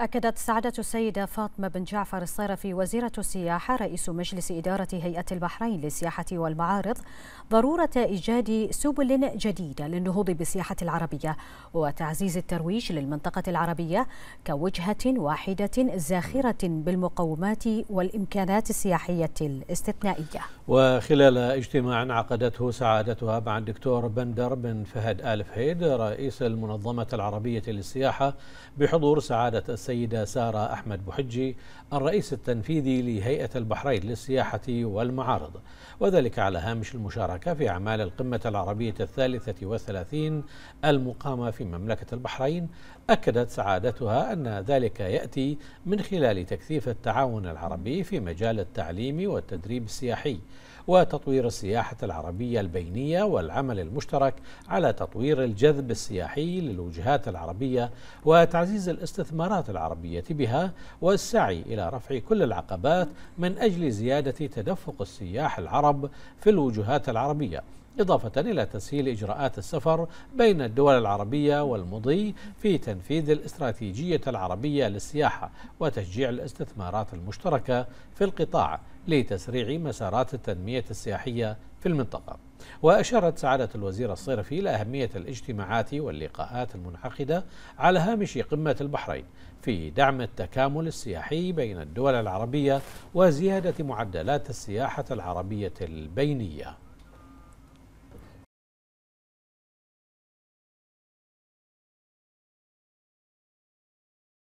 أكدت سعادة السيدة فاطمة بن جعفر الصيرفي وزيرة السياحة رئيس مجلس إدارة هيئة البحرين للسياحة والمعارض ضرورة إيجاد سبل جديدة للنهوض بالسياحة العربية وتعزيز الترويج للمنطقة العربية كوجهة واحدة زاخرة بالمقومات والإمكانات السياحية الاستثنائية وخلال اجتماع عقدته سعادتها مع الدكتور بندر بن فهد آل فهيد رئيس المنظمة العربية للسياحة بحضور سعادة السيدة سارة أحمد بحجي الرئيس التنفيذي لهيئة البحرين للسياحة والمعارض وذلك على هامش المشاركة في أعمال القمة العربية الثالثة والثلاثين المقامة في مملكة البحرين أكدت سعادتها أن ذلك يأتي من خلال تكثيف التعاون العربي في مجال التعليم والتدريب السياحي وتطوير السياحة العربية البينية والعمل المشترك على تطوير الجذب السياحي للوجهات العربية وتعزيز الاستثمارات العربية العربية بها والسعي إلى رفع كل العقبات من أجل زيادة تدفق السياح العرب في الوجهات العربية إضافة إلى تسهيل إجراءات السفر بين الدول العربية والمضي في تنفيذ الاستراتيجية العربية للسياحة وتشجيع الاستثمارات المشتركة في القطاع لتسريع مسارات التنمية السياحية في المنطقة وأشارت سعادة الوزير الصيرفي إلى أهمية الاجتماعات واللقاءات المنعقدة على هامش قمة البحرين في دعم التكامل السياحي بين الدول العربية وزيادة معدلات السياحة العربية البينية